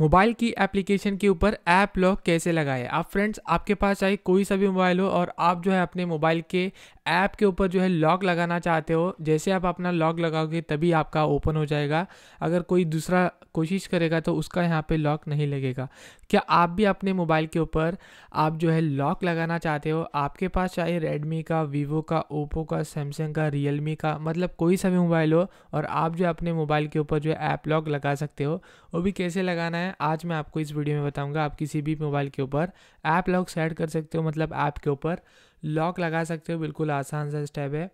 mobile की application के ऊपर ऐप लॉक कैसे लगाएं आप फ्रेंड्स आपके पास चाहे कोई सा भी मोबाइल हो और आप जो है अपने मोबाइल के ऐप के ऊपर जो है लॉक लगाना चाहते हो जैसे आप अपना लॉक लगाओगे तभी आपका ओपन हो जाएगा अगर कोई दूसरा कोशिश करेगा तो उसका यहाँ पे लॉक नहीं लगेगा क्या आप भी अपने मोबाइल के ऊपर आप जो है लॉक लगाना चाहते हो आपके पास चाहे रेडमी का वीवो का ओप्पो का सैमसंग का रियलमी का मतलब कोई सा भी मोबाइल हो और आप जो अपने मोबाइल के ऊपर जो है ऐप लॉक लगा सकते हो वो भी कैसे लगाना है आज मैं आपको इस वीडियो में बताऊँगा आप किसी भी मोबाइल के ऊपर ऐप लॉक सेट कर सकते हो मतलब ऐप के ऊपर लॉक लगा सकते हो बिल्कुल आसान सा स्टेप है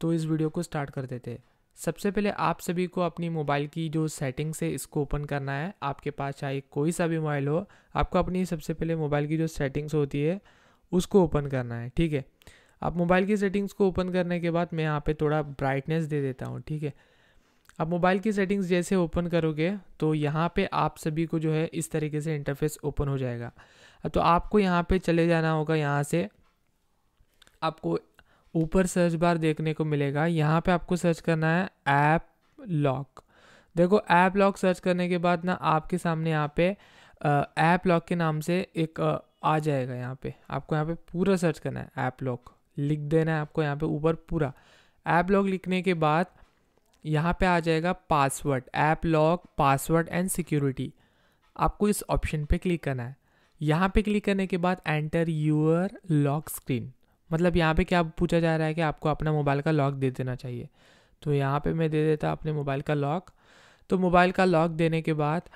तो इस वीडियो को स्टार्ट कर देते हैं सबसे पहले आप सभी को अपनी मोबाइल की जो सेटिंग्स है इसको ओपन करना है आपके पास चाहे कोई सा भी मोबाइल हो आपको अपनी सबसे पहले मोबाइल की जो सेटिंग्स होती है उसको ओपन करना है ठीक है अब मोबाइल की सेटिंग्स को ओपन करने के बाद मैं यहाँ पे थोड़ा ब्राइटनेस दे देता हूँ ठीक है अब मोबाइल की सेटिंग्स जैसे ओपन करोगे तो यहाँ पे आप सभी को जो है इस तरीके से इंटरफेस ओपन हो जाएगा तो आपको यहाँ पे चले जाना होगा यहाँ से आपको ऊपर सर्च बार देखने को मिलेगा यहाँ पे आपको सर्च करना है ऐप लॉक देखो ऐप लॉक सर्च करने के बाद ना आपके सामने यहाँ पे ऐप लॉक के नाम से एक आ जाएगा यहाँ पे आपको यहाँ पे पूरा सर्च करना है ऐप लॉक लिख देना है आपको यहाँ पे ऊपर पूरा ऐप लॉक लिखने के बाद यहाँ पे आ जाएगा password app lock password and security आपको इस ऑप्शन पे क्लिक करना है यहाँ पे क्लिक करने के बाद एंटर यूअर लॉक स्क्रीन मतलब यहाँ पे क्या पूछा जा रहा है कि आपको अपना मोबाइल का लॉक दे देना चाहिए तो यहाँ पे मैं दे देता अपने मोबाइल का लॉक तो मोबाइल का लॉक देने के बाद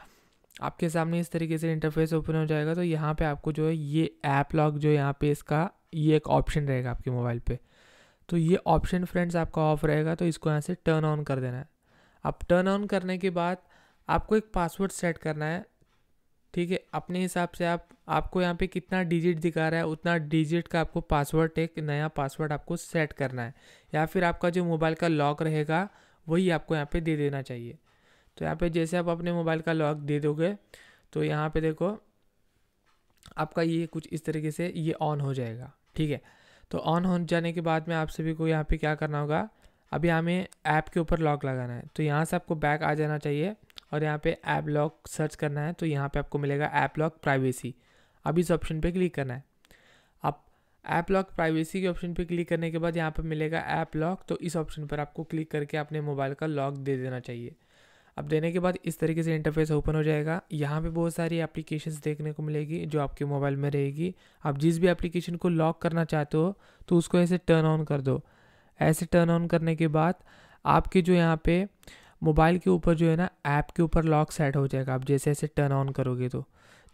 आपके सामने इस तरीके से इंटरफेस ओपन हो जाएगा तो यहाँ पे आपको जो है ये ऐप लॉक जो यहाँ पे इसका ये एक ऑप्शन रहेगा आपके मोबाइल पे तो ये ऑप्शन फ्रेंड्स आपका ऑफ रहेगा तो इसको यहाँ से टर्न ऑन कर देना है अब टर्न ऑन करने के बाद आपको एक पासवर्ड सेट करना है ठीक है अपने हिसाब से आप आपको यहाँ पे कितना डिजिट दिखा रहा है उतना डिजिट का आपको पासवर्ड एक नया पासवर्ड आपको सेट करना है या फिर आपका जो मोबाइल का लॉक रहेगा वही आपको यहाँ पे दे देना चाहिए तो यहाँ पे जैसे आप अपने मोबाइल का लॉक दे दोगे तो यहाँ पे देखो आपका ये कुछ इस तरीके से ये ऑन हो जाएगा ठीक है तो ऑन हो जाने के बाद में आप सभी को यहाँ पर क्या करना होगा अभी हमें ऐप के ऊपर लॉक लगाना है तो यहाँ से आपको बैक आ जाना चाहिए और यहाँ पे ऐप लॉक सर्च करना है तो यहाँ पे आपको मिलेगा ऐप लॉक प्राइवेसी अब इस ऑप्शन पे क्लिक करना है आप ऐप लॉक प्राइवेसी के ऑप्शन पे क्लिक करने के बाद यहाँ पे मिलेगा ऐप लॉक तो इस ऑप्शन पर आपको क्लिक करके अपने मोबाइल का लॉक दे देना चाहिए अब देने के बाद इस तरीके से इंटरफेस ओपन हो जाएगा यहाँ पे बहुत सारी एप्लीकेशंस देखने को मिलेगी जो आपके मोबाइल में रहेगी आप जिस भी एप्लीकेशन को लॉक करना चाहते हो तो उसको ऐसे टर्न ऑन कर दो ऐसे टर्न ऑन करने के बाद आपके जो यहाँ पे मोबाइल के ऊपर जो है ना ऐप के ऊपर लॉक सेट हो जाएगा आप जैसे ऐसे टर्न ऑन करोगे तो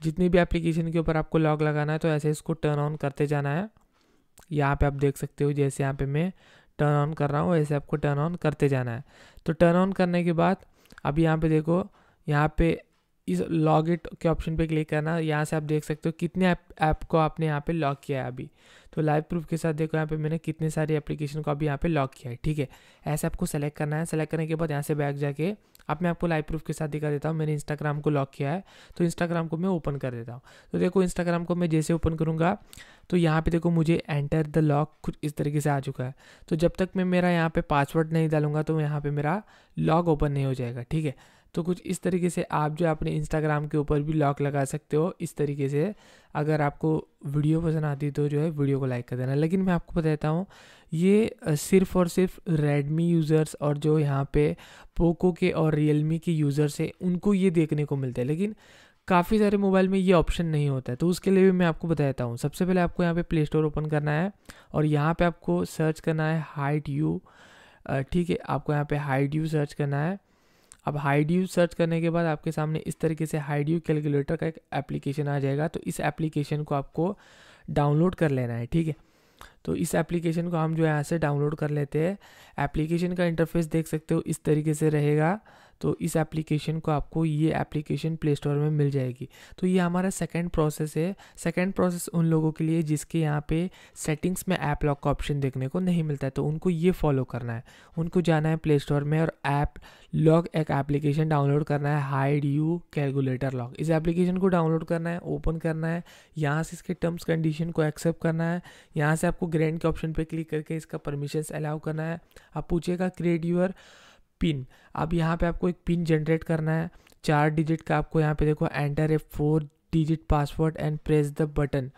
जितनी भी एप्लीकेशन के ऊपर आपको लॉक लगाना है तो ऐसे इसको टर्न ऑन करते जाना है यहाँ पे आप देख सकते हो जैसे यहाँ पे मैं टर्न ऑन कर रहा हूँ वैसे आपको टर्न ऑन करते जाना है तो टर्न ऑन करने के बाद अब यहाँ पे देखो यहाँ पे इस लॉग इट के ऑप्शन पे क्लिक करना यहाँ से आप देख सकते हो कितने ऐप ऐप को आपने यहाँ पे लॉक किया है अभी तो लाइव प्रूफ के साथ देखो यहाँ पे मैंने कितने सारे एप्लीकेशन को अभी यहाँ पे लॉक किया है ठीक है ऐसे आपको सेलेक्ट करना है सेलेक्ट करने के बाद यहाँ से बैक जाके अब मैं आपको लाइव प्रूफ के साथ दिखा देता हूँ मैंने इंस्टाग्राम को लॉक किया है तो इंस्टाग्राम को मैं ओपन कर देता हूँ तो देखो इंस्टाग्राम को मैं जैसे ओपन करूँगा तो यहाँ पे देखो मुझे एंटर द लॉक कुछ इस तरीके से आ चुका है तो जब तक मैं मेरा यहाँ पे पासवर्ड नहीं डालूंगा तो यहाँ पे मेरा लॉग ओपन नहीं हो जाएगा ठीक है तो कुछ इस तरीके से आप जो अपने इंस्टाग्राम के ऊपर भी लॉक लगा सकते हो इस तरीके से अगर आपको वीडियो पसंद आती है तो जो है वीडियो को लाइक कर देना लेकिन मैं आपको बताता हूँ ये सिर्फ़ और सिर्फ रेडमी यूज़र्स और जो यहाँ पे पोको के और रियलमी के यूज़र्स हैं उनको ये देखने को मिलता है लेकिन काफ़ी सारे मोबाइल में ये ऑप्शन नहीं होता है तो उसके लिए भी मैं आपको बताता हूँ सबसे पहले आपको यहाँ पे प्ले स्टोर ओपन करना है और यहाँ पे आपको सर्च करना है हाइट यू ठीक है आपको यहाँ पे हाइट यू सर्च करना है अब हाईड्यू सर्च करने के बाद आपके सामने इस तरीके से हाईड्यू कैलकुलेटर का एक एप्लीकेशन आ जाएगा तो इस एप्लीकेशन को आपको डाउनलोड कर लेना है ठीक है तो इस एप्लीकेशन को हम जो यहाँ से डाउनलोड कर लेते हैं एप्लीकेशन का इंटरफेस देख सकते हो इस तरीके से रहेगा तो इस एप्लीकेशन को आपको ये एप्लीकेशन प्ले स्टोर में मिल जाएगी तो ये हमारा सेकेंड प्रोसेस है सेकेंड प्रोसेस उन लोगों के लिए जिसके यहाँ पे सेटिंग्स में ऐप लॉक का ऑप्शन देखने को नहीं मिलता है तो उनको ये फॉलो करना है उनको जाना है प्ले स्टोर में और ऐप लॉक एक एप्लीकेशन डाउनलोड करना है हाइड यू कैलकुलेटर लॉक इस एप्लीकेशन को डाउनलोड करना है ओपन करना है यहाँ से इसके टर्म्स कंडीशन को एक्सेप्ट करना है यहाँ से आपको ग्रैंड के ऑप्शन पर क्लिक करके इसका परमिशन अलाउ करना है आप पूछेगा क्रिएट यूर पिन अब यहाँ पे आपको एक पिन जनरेट करना है चार डिजिट का आपको यहाँ पे देखो enter a four digit password and press the button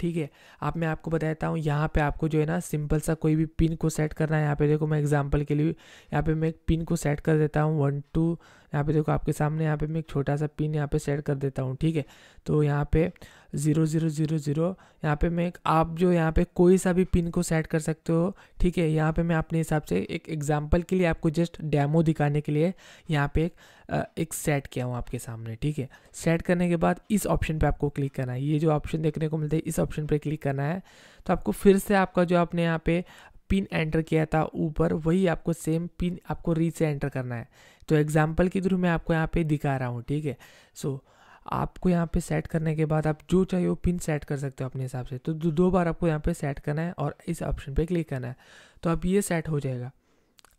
ठीक है अब मैं आपको बताता हूँ यहाँ पे आपको जो है ना सिंपल सा कोई भी पिन को सेट करना है यहाँ पे देखो मैं एग्जांपल के लिए यहाँ पे मैं एक पिन को सेट कर देता हूँ वन टू यहाँ पे देखो आपके सामने यहाँ पे मैं एक छोटा सा पिन यहाँ पे सेट कर देता हूँ ठीक है तो यहाँ पे ज़ीरो ज़ीरो ज़ीरो ज़ीरो यहाँ पे मैं आप जो यहाँ पे कोई सा भी पिन को सेट कर सकते हो ठीक है यहाँ पे मैं अपने हिसाब से एक एग्जांपल के लिए आपको जस्ट डैमो दिखाने के लिए यहाँ पे एक एक सेट किया हूँ आपके सामने ठीक है सेट करने के बाद इस ऑप्शन पे आपको क्लिक करना है ये जो ऑप्शन देखने को मिलता है इस ऑप्शन पर क्लिक करना है तो आपको फिर से आपका जो आपने यहाँ पे पिन एंटर किया था ऊपर वही आपको सेम पिन आपको री से एंटर करना है तो एग्जाम्पल के थ्रू मैं आपको यहाँ पे दिखा रहा हूँ ठीक है सो so, आपको यहाँ पे सेट करने के बाद आप जो चाहिए वो पिन सेट कर सकते हो अपने हिसाब से तो दो बार आपको यहाँ पे सेट करना है और इस ऑप्शन पे क्लिक करना है तो अब ये सेट हो जाएगा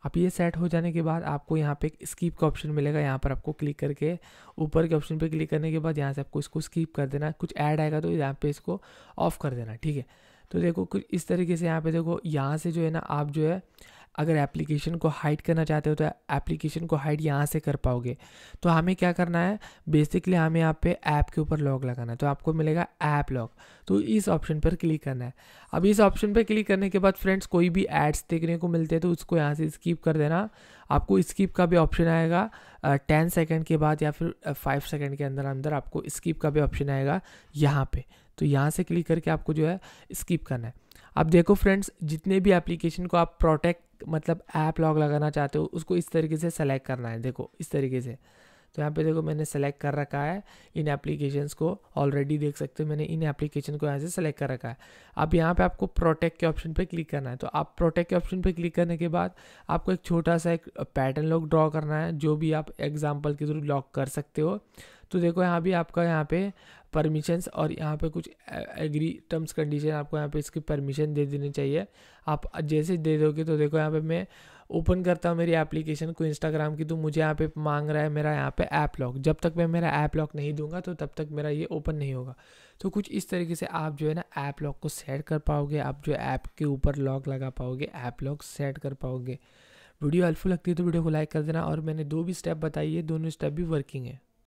अब ये सेट हो जाने के बाद आपको यहाँ पे एक स्कीप का ऑप्शन मिलेगा यहाँ पर आपको क्लिक करके ऊपर के ऑप्शन पे क्लिक करने के बाद यहाँ से आपको इसको स्कीप कर देना कुछ ऐड आएगा तो यहाँ पे इसको ऑफ कर देना ठीक है तो देखो कुछ इस तरीके से यहाँ पे देखो यहाँ से जो है ना आप जो है अगर एप्लीकेशन को हाइड करना चाहते हो तो एप्लीकेशन को हाइड यहाँ से कर पाओगे तो हमें क्या करना है बेसिकली हमें यहाँ पे ऐप के ऊपर लॉग लगाना है तो आपको मिलेगा ऐप लॉग तो इस ऑप्शन पर क्लिक करना है अब इस ऑप्शन पर क्लिक करने के बाद फ्रेंड्स कोई भी एड्स देखने को मिलते हैं तो उसको यहाँ से स्किप कर देना आपको स्किप का भी ऑप्शन आएगा टेन सेकेंड के बाद या फिर फाइव सेकेंड के अंदर अंदर आपको स्किप का भी ऑप्शन आएगा यहाँ पर तो यहाँ से क्लिक करके आपको जो है स्किप करना है अब देखो फ्रेंड्स जितने भी एप्लीकेशन को आप प्रोटेक्ट मतलब ऐप लॉग लगाना चाहते हो उसको इस तरीके से सेलेक्ट करना है देखो इस तरीके से तो यहाँ पे देखो मैंने सेलेक्ट कर रखा है इन एप्लीकेशंस को ऑलरेडी देख सकते हो मैंने इन एप्लीकेशन को यहाँ से सेलेक्ट कर रखा है अब यहाँ पे आपको प्रोटेक्ट के ऑप्शन पे क्लिक करना है तो आप प्रोटेक्ट के ऑप्शन पे क्लिक करने के बाद आपको एक छोटा सा एक पैटर्न लॉक ड्रॉ करना है जो भी आप एग्जाम्पल के थ्रू लॉक कर सकते हो तो देखो यहाँ भी आपका यहाँ पे परमिशंस और यहाँ पे कुछ एग्री टर्म्स कंडीशन आपको यहाँ पे इसकी परमिशन दे देनी चाहिए आप जैसे दे दोगे तो देखो यहाँ पे मैं ओपन करता हूँ मेरी एप्लीकेशन को इंस्टाग्राम की तो मुझे यहाँ पे मांग रहा है मेरा यहाँ पे ऐप लॉक जब तक मैं मेरा ऐप लॉक नहीं दूंगा तो तब तक मेरा ये ओपन नहीं होगा तो कुछ इस तरीके से आप जो है ना ऐप लॉक को सेट कर पाओगे आप जो ऐप के ऊपर लॉक लगा पाओगे ऐप लॉक सेट कर पाओगे वीडियो हेल्पफुल लगती है तो वीडियो को लाइक कर देना और मैंने दो भी स्टेप बताई है दोनों स्टेप भी वर्किंग है